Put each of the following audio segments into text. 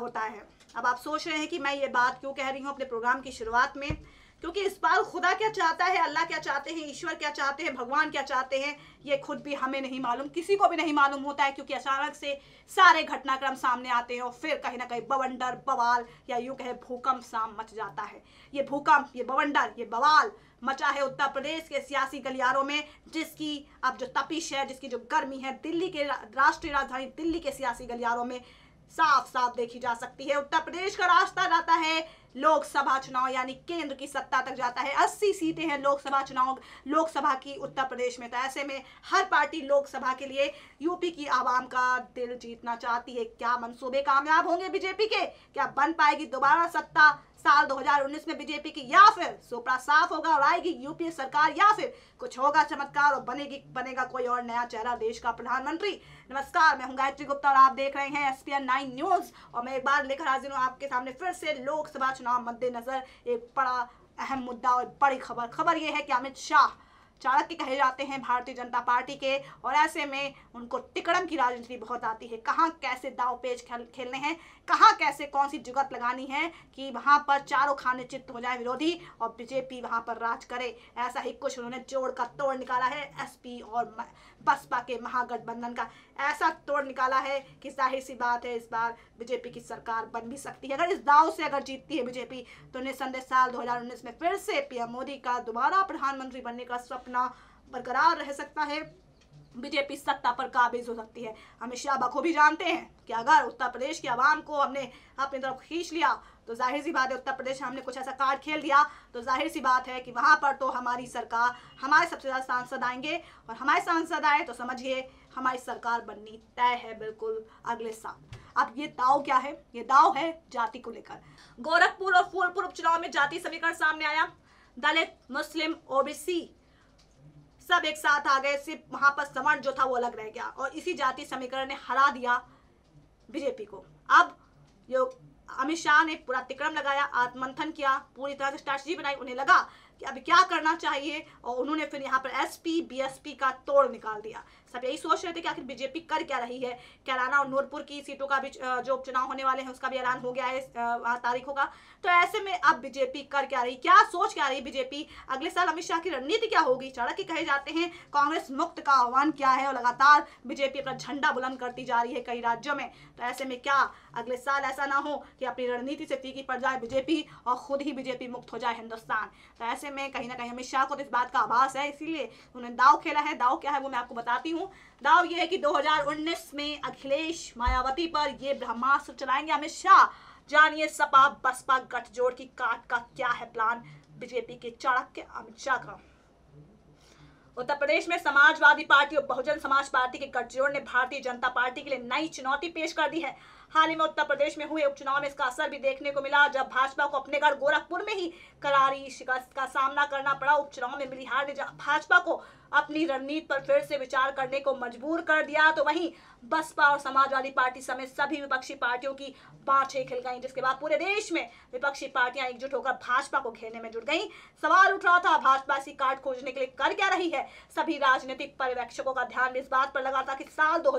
होता है अब आप सोच रहे हैं कि मैं ये बात क्यों कह रही हूँ अपने प्रोग्राम की शुरुआत में क्योंकि इस बार खुदा क्या चाहता है अल्लाह क्या चाहते हैं ईश्वर क्या चाहते हैं भगवान क्या चाहते हैं ये खुद भी हमें नहीं मालूम किसी को भी नहीं मालूम होता है क्योंकि अचानक से सारे घटनाक्रम सामने आते हैं और फिर कहीं ना कहीं बवंडर बवाल या यूं कहे भूकंप साम मच जाता है ये भूकंप ये बवंडर ये बवाल मचा है उत्तर प्रदेश के सियासी गलियारों में जिसकी अब जो तपिश है जिसकी जो गर्मी है दिल्ली के राष्ट्रीय राजधानी दिल्ली के सियासी गलियारों में साफ साफ देखी जा सकती है उत्तर प्रदेश का रास्ता जाता है लोकसभा चुनाव यानी केंद्र की सत्ता तक जाता है 80 सीटें हैं लोकसभा चुनाव लोकसभा की उत्तर प्रदेश में तो ऐसे में हर पार्टी लोकसभा के लिए यूपी की आवाम का दिल जीतना चाहती है क्या मंसूबे कामयाब होंगे बीजेपी के क्या बन पाएगी दोबारा सत्ता साल 2019 में बीजेपी की या फिर सुपड़ा साफ होगा और आएगी यूपीए सरकार या फिर कुछ होगा चमत्कार और बनेगी बनेगा कोई और नया चेहरा देश का प्रधानमंत्री नमस्कार मैं हूं गायत्री गुप्ता और आप देख रहे हैं एस पी नाइन न्यूज और मैं एक बार लेकर हाजिर हूँ आपके सामने फिर से लोकसभा चुनाव मद्देनजर एक बड़ा अहम मुद्दा और बड़ी खबर खबर ये है कि अमित शाह चाणक्य कहे जाते हैं भारतीय जनता पार्टी के और ऐसे में उनको टिकड़म की राजनीति बहुत आती है कहाँ कैसे दाव पेज खेल खेलने हैं कहाँ कैसे कौन सी जुगत लगानी है कि वहाँ पर चारों खाने चित्त हो जाए विरोधी और बीजेपी वहाँ पर राज करे ऐसा ही कुछ उन्होंने जोड़ का तोड़ निकाला है एस और बसपा के महागठबंधन का ऐसा तोड़ निकाला है कि जाहिर सी बात है इस बार बीजेपी की सरकार बन भी सकती है अगर इस दाव से अगर जीतती है बीजेपी तो निसंदेह साल दो में फिर से पीएम मोदी का दोबारा प्रधानमंत्री बनने का स्वप्न अपना बरकरार रह सकता है बीजेपी सत्ता पर काबिज हो सकती है हमें शाह बखूबी जानते हैं कि अगर उत्तर प्रदेश की आवाम को हमने अपनी तरफ खींच लिया तो जाहिर सी बात है उत्तर प्रदेश हमने कुछ ऐसा कार्ड खेल दिया तो जाहिर सी बात है कि वहाँ पर तो हमारी सरकार हमारे सबसे ज़्यादा सांसद आएंगे और हमारे सांसद आए तो समझिए हमारी सरकार बननी तय है बिल्कुल अगले साल अब ये दाव क्या है ये दाव है जाति को लेकर गोरखपुर और फूलपुर उपचुनाव में जाति समीकरण सामने आया दलित मुस्लिम ओबीसी सब एक साथ आ गए सिर्फ वहां पर समर्ण जो था वो अलग रह गया और इसी जाति समीकरण ने हरा दिया बीजेपी को अब अमित शाह ने पूरा तिक्रम लगाया आत्मंथन किया पूरी तरह से स्ट्रैटेजी बनाई उन्हें लगा अब क्या करना चाहिए और उन्होंने फिर यहाँ पर एसपी बीएसपी का तोड़ निकाल दिया सब यही सोच रहे थे कि आखिर बीजेपी कर क्या रही है कैराना और नूरपुर की सीटों का भी जो उपचुनाव होने वाले हैं उसका भी ऐलान हो गया है तारीखों का तो ऐसे में अब बीजेपी कर क्या रही क्या सोच क्या रही बीजेपी अगले साल अमित शाह की रणनीति क्या होगी के कहे जाते हैं कांग्रेस मुक्त का आह्वान क्या है और लगातार बीजेपी अपना झंडा बुलंद करती जा रही है कई राज्यों में तो ऐसे में क्या अगले साल ऐसा ना हो कि अपनी रणनीति से फीकी पड़ जाए बीजेपी और खुद ही बीजेपी मुक्त हो जाए हिंदुस्तान तो ऐसे में कहीं ना कहीं अमित शाह को तो इस बात का आभास है इसीलिए उन्होंने दाव खेला है दाव क्या है वो मैं आपको बताती हूँ दाव ये है कि दो में अखिलेश मायावती पर ये ब्रह्मास्त्र चलाएंगे अमित शाह जानिए सपा बसपा गठजोड़ की काट का क्या है प्लान बीजेपी के के अमित शाह का उत्तर प्रदेश में समाजवादी पार्टी और बहुजन समाज पार्टी के गठजोड़ ने भारतीय जनता पार्टी के लिए नई चुनौती पेश कर दी है हाल ही में उत्तर प्रदेश में हुए उपचुनाव में इसका असर भी देखने को मिला जब भाजपा को अपने गढ़ गोरखपुर में ही करारी शिकस्त का सामना करना पड़ा उपचुनाव में मिली हार ने भाजपा को अपनी रणनीति पर फिर से विचार करने को मजबूर कर दिया तो वहीं बसपा और समाजवादी पार्टी समेत सभी विपक्षी पार्टियों की बाछे खिल गई जिसके बाद पूरे देश में विपक्षी पार्टियां एकजुट होकर भाजपा को घेरने में जुट गई सवाल उठ रहा था भाजपा इसी कार्ड खोजने के लिए कर क्या रही है सभी राजनीतिक पर्यवेक्षकों का ध्यान इस बात पर लगा था कि साल दो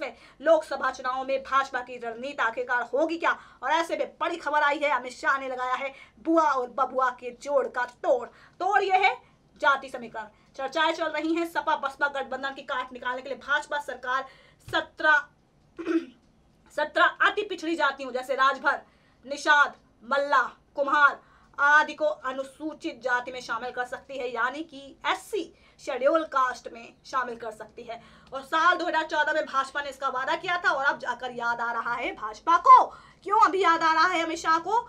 में लोकसभा चुनाव में भाजपा की रणनीति आखिरकार होगी क्या और ऐसे में बड़ी खबर आई है अमित शाह ने लगाया है बुआ और बबुआ के जोड़ का तोड़ तोड़ यह है जाति समीकरण चर्चाएं चल रही हैं सपा बसपा गठबंधन की काट निकालने के लिए भाजपा सरकार सत्रह सत्रह अति पिछड़ी जातियों जैसे राजभर निषाद मल्ला कुम्हार आदि को अनुसूचित जाति में शामिल कर सकती है यानी कि एससी शेड्यूल कास्ट में शामिल कर सकती है और साल 2014 में भाजपा ने इसका वादा किया था और अब जाकर याद आ रहा है भाजपा को क्यों अभी याद आ रहा है अमित शाह को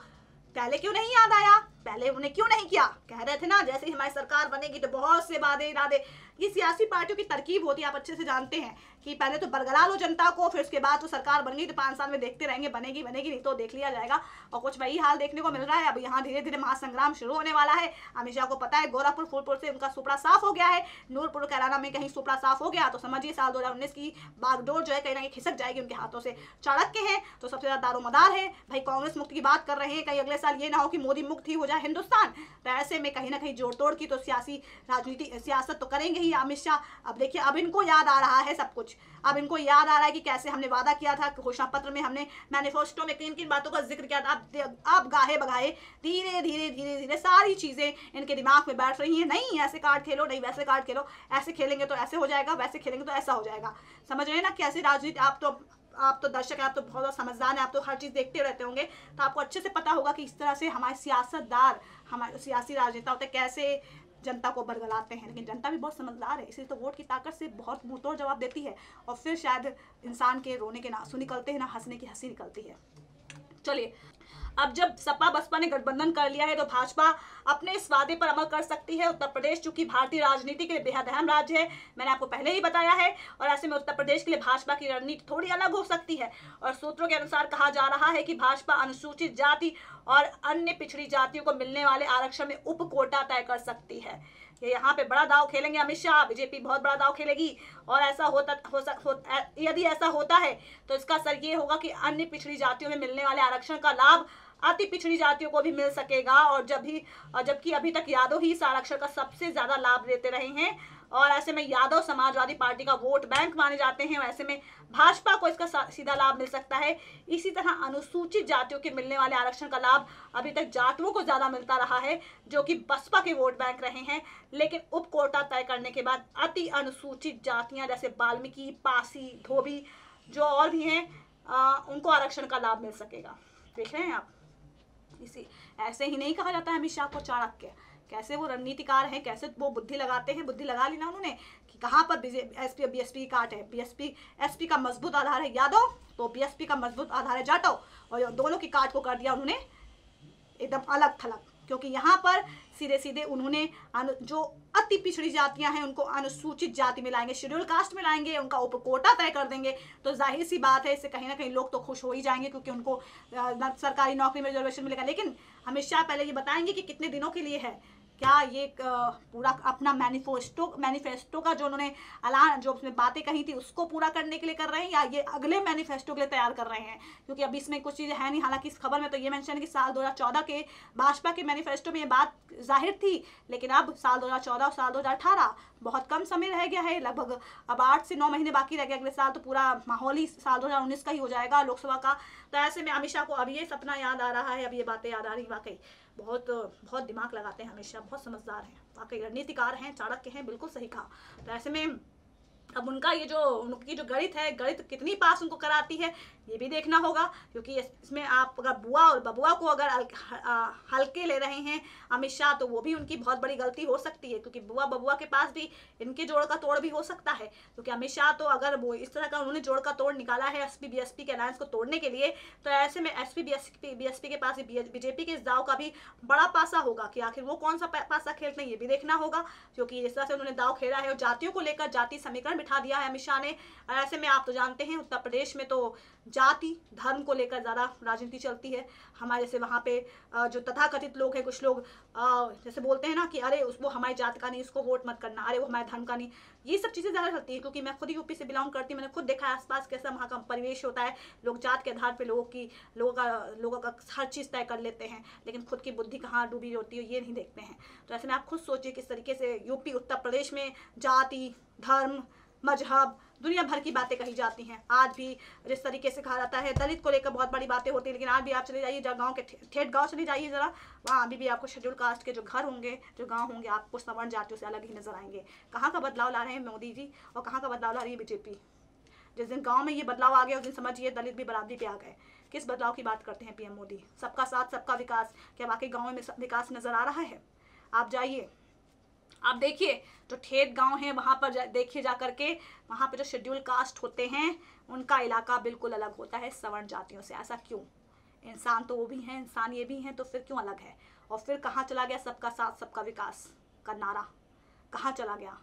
पहले क्यों नहीं याद आया पहले उन्हें क्यों नहीं किया कह रहे थे ना जैसे हमारी सरकार बनेगी तो बहुत से वादे इरादे ये सियासी पार्टियों की तरकीब होती है आप अच्छे से जानते हैं कि पहले तो बरगला लो जनता को फिर उसके बाद तो सरकार बन गई तो पाँच साल में देखते रहेंगे बनेगी बनेगी नहीं तो देख लिया जाएगा और कुछ वही हाल देखने को मिल रहा है अब यहाँ धीरे धीरे महासंग्राम शुरू होने वाला है अमित शाह को पता है गोरखपुर फूलपुर से उनका सुपड़ा साफ हो गया है नूरपुर कैराना में कहीं सुपड़ा साफ हो गया तो समझिए साल दो की बागडोर जो है कहीं ना कहीं खिसक जाएगी उनके हाथों से के हैं तो सबसे ज़्यादा दारोमदार है भाई कांग्रेस मुक्त की बात कर रहे हैं कहीं अगले साल ये ना हो कि मोदी मुक्त ही हो जाए हिंदुस्तान तो ऐसे में कहीं ना कहीं जोड़ तोड़ की तो सियासी राजनीति सियासत तो करेंगे ही अमित शाह अब देखिए अब इनको याद आ रहा है सब कुछ अब इनको याद आ रहा है कि कैसे हमने वादा किया था घोषणा पत्र में हमने मैनिफेस्टो में किन किन बातों का जिक्र किया था अब अब गाहे बगाहे धीरे धीरे धीरे धीरे सारी चीज़ें इनके दिमाग में बैठ रही हैं नहीं ऐसे कार्ड खेलो नहीं वैसे कार्ड खेलो ऐसे खेलेंगे तो ऐसे हो जाएगा वैसे खेलेंगे तो ऐसा हो जाएगा समझ रहे हैं ना कैसे राजनीति आप तो आप तो दर्शक हैं आप तो बहुत समझदार हैं आप तो हर चीज़ देखते रहते होंगे तो आपको अच्छे से पता होगा कि इस तरह से हमारे सियासतदार हमारे सियासी राजनेता होते कैसे जनता को बरगलाते हैं लेकिन जनता भी बहुत समझदार है इसलिए तो वोट की ताकत से बहुत मुंहतोड़ जवाब देती है और फिर शायद इंसान के रोने के ना आंसू निकलते हैं ना हंसने की हंसी निकलती है चलिए अब जब सपा बसपा ने गठबंधन कर लिया है तो भाजपा अपने इस वादे पर अमल कर सकती है उत्तर प्रदेश चूंकि भारतीय राजनीति के लिए बेहद अहम राज्य है मैंने आपको पहले ही बताया है और ऐसे में उत्तर प्रदेश के लिए भाजपा की रणनीति थोड़ी अलग हो सकती है और सूत्रों के अनुसार कहा जा रहा है कि भाजपा अनुसूचित जाति और अन्य पिछड़ी जातियों को मिलने वाले आरक्षण में कोटा तय कर सकती है ये यहाँ पे बड़ा दाव खेलेंगे अमित शाह बीजेपी बहुत बड़ा दाव खेलेगी और ऐसा होता हो सक हो, यदि ऐसा होता है तो इसका असर ये होगा कि अन्य पिछड़ी जातियों में मिलने वाले आरक्षण का लाभ अति पिछड़ी जातियों को भी मिल सकेगा और जब भी जबकि अभी तक यादव ही इस आरक्षण का सबसे ज्यादा लाभ लेते रहे हैं और ऐसे में यादव समाजवादी पार्टी का वोट बैंक माने जाते हैं ऐसे में भाजपा को इसका सीधा लाभ मिल सकता है इसी तरह अनुसूचित जातियों के मिलने वाले आरक्षण का लाभ अभी तक जाटुओं को ज़्यादा मिलता रहा है जो कि बसपा के वोट बैंक रहे हैं लेकिन उप कोटा तय करने के बाद अति अनुसूचित जातियां जैसे बाल्मीकि पासी धोबी जो और भी हैं उनको आरक्षण का लाभ मिल सकेगा देख रहे हैं आप इसी ऐसे ही नहीं कहा जाता है अमित शाह को चाणक्य कैसे वो रणनीतिकार हैं कैसे वो बुद्धि लगाते हैं बुद्धि लगा ली ना उन्होंने कि कहाँ पर एस पी बी की काट है बीएसपी एसपी का मजबूत आधार है यादव तो बीएसपी का मजबूत आधार है जाटो और दोनों की काट को कर दिया उन्होंने एकदम अलग थलग क्योंकि यहाँ पर सीधे सीधे उन्होंने जो अति पिछड़ी जातियां हैं उनको अनुसूचित जाति में लाएंगे शेड्यूल कास्ट में लाएंगे उनका उपकोटा तय कर देंगे तो जाहिर सी बात है इससे कहीं ना कहीं लोग तो खुश हो ही जाएंगे क्योंकि उनको सरकारी नौकरी में रिजर्वेशन मिलेगा लेकिन हमेशा पहले ये बताएंगे कि कितने दिनों के लिए है क्या ये पूरा अपना मैनिफेस्टो मैनिफेस्टो का जो उन्होंने ऐलान जो उसमें बातें कही थी उसको पूरा करने के लिए कर रहे हैं या ये अगले मैनिफेस्टो के लिए तैयार कर रहे हैं क्योंकि अभी इसमें कुछ चीज़ें हैं नहीं हालांकि इस खबर में तो ये मेंशन है कि साल 2014 के भाजपा के मैनिफेस्टो में ये बात जाहिर थी लेकिन अब साल 2014 और साल 2018 बहुत कम समय रह गया है लगभग अब आठ से नौ महीने बाकी रह गए अगले साल तो पूरा माहौल ही साल 2019 का ही हो जाएगा लोकसभा का तो ऐसे में अमित शाह को अब ये सपना याद आ रहा है अब ये बातें याद आ रही वाकई बहुत बहुत दिमाग लगाते हैं हमेशा बहुत समझदार हैं वाकई रणनीतिकार हैं चाणक्य हैं बिल्कुल सही कहा तो ऐसे में अब उनका ये जो उनकी जो गणित है गणित कितनी पास उनको कराती है ये भी देखना होगा क्योंकि इसमें आप अगर बुआ और बबुआ को अगर हल्के ले रहे हैं अमित शाह तो वो भी उनकी बहुत बड़ी गलती हो सकती है क्योंकि बुआ बबुआ के पास भी इनके जोड़ का तोड़ भी हो सकता है क्योंकि अमित शाह तो अगर वो इस तरह का उन्होंने जोड़ का तोड़ निकाला है एस पी के अलायंस को तोड़ने के लिए तो ऐसे में एस पी के पास बीजेपी के इस दाव का भी बड़ा पासा होगा कि आखिर वो कौन सा पासा खेलते हैं ये भी देखना होगा क्योंकि जिस तरह से उन्होंने दाव खेला है और जातियों को लेकर जाति समीकरण कारण बिठा दिया है अमित शाह ने ऐसे में आप तो जानते हैं उत्तर प्रदेश में तो जाति धर्म को लेकर ज़्यादा राजनीति चलती है हमारे जैसे वहाँ पे जो तथाकथित लोग हैं कुछ लोग जैसे बोलते हैं ना कि अरे उसको हमारी जात का नहीं उसको वोट मत करना अरे वो हमारे धर्म का नहीं ये सब चीज़ें ज़्यादा चलती है क्योंकि मैं खुद यूपी से बिलोंग करती हूँ मैंने खुद देखा है आस कैसा वहाँ का परिवेश होता है लोग जात के आधार पर लोगों की लोगों का लोगों का हर चीज़ तय कर लेते हैं लेकिन खुद की बुद्धि कहाँ डूबी होती है ये नहीं देखते हैं तो ऐसे में आप खुद सोचिए किस तरीके से यूपी उत्तर प्रदेश में जाति धर्म मजहब दुनिया भर की बातें कही जाती हैं आज भी जिस तरीके से कहा जाता है दलित को लेकर बहुत बड़ी बातें होती हैं लेकिन आज भी आप चले जाइए जहाँ गाँव के ठेठ गाँव चले जाइए जरा वहाँ अभी भी आपको शेड्यूल कास्ट के जो घर होंगे जो गाँव होंगे आपको सवर्ण जातियों से अलग ही नजर आएंगे कहाँ का बदलाव ला रहे हैं मोदी जी और कहाँ का बदलाव ला रही है बीजेपी जिस दिन गाँव में ये बदलाव आ गया उस दिन समझिए दलित भी बराबरी पे आ गए किस बदलाव की बात करते हैं पीएम मोदी सबका साथ सबका विकास क्या बाकी गाँव में विकास नजर आ रहा है आप जाइए आप देखिए जो ठेठ गांव है वहाँ पर जा देखिए जा करके वहाँ पर जो शेड्यूल कास्ट होते हैं उनका इलाका बिल्कुल अलग होता है सवर्ण जातियों से ऐसा क्यों इंसान तो वो भी हैं इंसान ये भी हैं तो फिर क्यों अलग है और फिर कहाँ चला गया सबका साथ सबका विकास का नारा कहाँ चला गया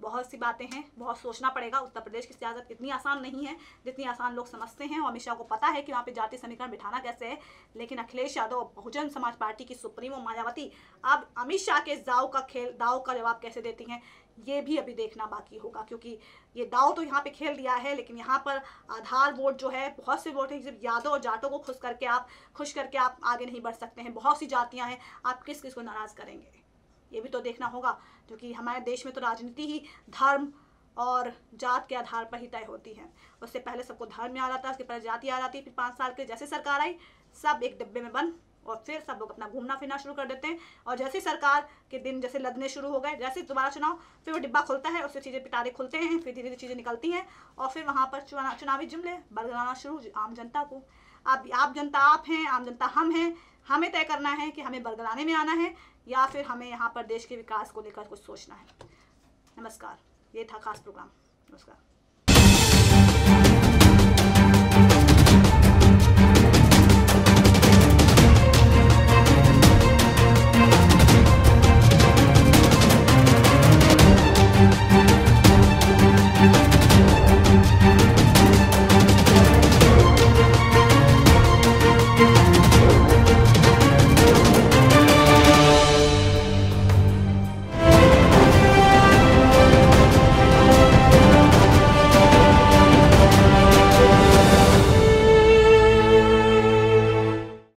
बहुत सी बातें हैं बहुत सोचना पड़ेगा उत्तर प्रदेश की सियासत इतनी आसान नहीं है जितनी आसान लोग समझते हैं और अमित शाह को पता है कि वहाँ पे जाति समीकरण बिठाना कैसे है लेकिन अखिलेश यादव बहुजन समाज पार्टी की सुप्रीमो मायावती अब अमित शाह के दाव का खेल दाव का जवाब कैसे देती हैं ये भी अभी देखना बाकी होगा क्योंकि ये दाव तो यहाँ पे खेल दिया है लेकिन यहाँ पर आधार वोट जो है बहुत से वोट हैं सिर्फ यादव और जाटों को खुश करके आप खुश करके आप आगे नहीं बढ़ सकते हैं बहुत सी जातियाँ हैं आप किस किस को नाराज़ करेंगे ये भी तो देखना होगा क्योंकि हमारे देश में तो राजनीति ही धर्म और जात के आधार पर ही तय होती है उससे पहले सबको धर्म याद आ जाता है उसके पहले जाति आ जाती है फिर पाँच साल के जैसे सरकार आई सब एक डिब्बे में बंद और फिर सब लोग अपना घूमना फिरना शुरू कर देते हैं और जैसे सरकार के दिन जैसे लदने शुरू हो गए जैसे दोबारा चुनाव फिर वो डिब्बा खुलता है उससे चीज़ें पिटारे खुलते हैं फिर धीरे धीरे चीज़ें निकलती हैं और फिर वहाँ पर चुनावी जुमले बदलाना शुरू आम जनता को अब आप जनता आप हैं आम जनता हम हैं हमें तय करना है कि हमें बरगलाने में आना है या फिर हमें यहाँ पर देश के विकास को लेकर कुछ सोचना है नमस्कार ये था खास प्रोग्राम नमस्कार